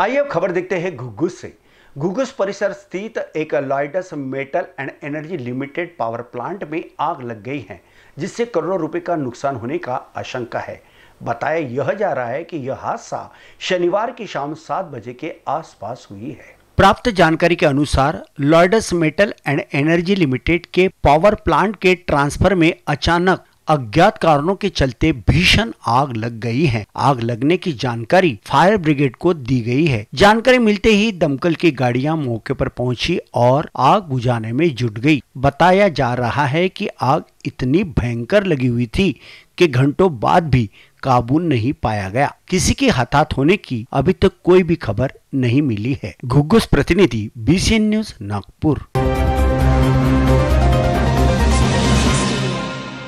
आइए अब खबर देखते हैं घुगुस से घुगुस परिसर स्थित एक Lloyds metal and energy limited power plant में आग लग गई है जिससे करोड़ों रुपए का नुकसान होने का आशंका है बताया यह जा रहा है कि यह हादसा शनिवार की शाम सात बजे के आसपास हुई है प्राप्त जानकारी के अनुसार Lloyds metal and energy limited के पावर प्लांट के ट्रांसफर में अचानक अज्ञात कारणों के चलते भीषण आग लग गई है आग लगने की जानकारी फायर ब्रिगेड को दी गई है जानकारी मिलते ही दमकल की गाड़ियां मौके पर पहुंची और आग बुझाने में जुट गई बताया जा रहा है कि आग इतनी भयंकर लगी हुई थी कि घंटों बाद भी काबू नहीं पाया गया किसी के हताहत होने की अभी तक कोई भी खबर नहीं मिली है घुग्गुस प्रतिनिधि बी न्यूज नागपुर